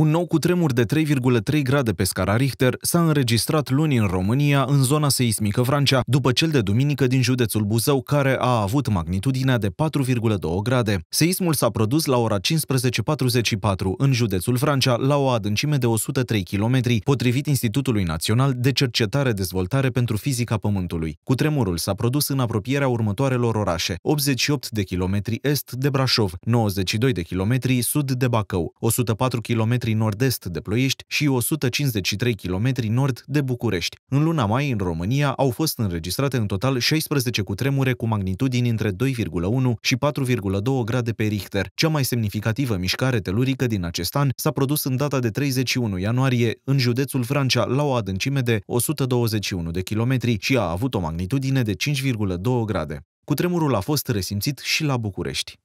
Un nou cutremur de 3,3 grade pe scara Richter s-a înregistrat luni în România, în zona seismică Francia, după cel de duminică din județul Buzău, care a avut magnitudinea de 4,2 grade. Seismul s-a produs la ora 15.44 în județul Francia, la o adâncime de 103 km, potrivit Institutului Național de Cercetare Dezvoltare pentru Fizica Pământului. Cutremurul s-a produs în apropierea următoarelor orașe: 88 de km est de Brașov, 92 de km sud de Bacău, 104 km nord-est de Ploiești și 153 km nord de București. În luna mai, în România, au fost înregistrate în total 16 cutremure cu magnitudini între 2,1 și 4,2 grade pe Richter. Cea mai semnificativă mișcare telurică din acest an s-a produs în data de 31 ianuarie în județul Francia, la o adâncime de 121 de kilometri și a avut o magnitudine de 5,2 grade. Cutremurul a fost resimțit și la București.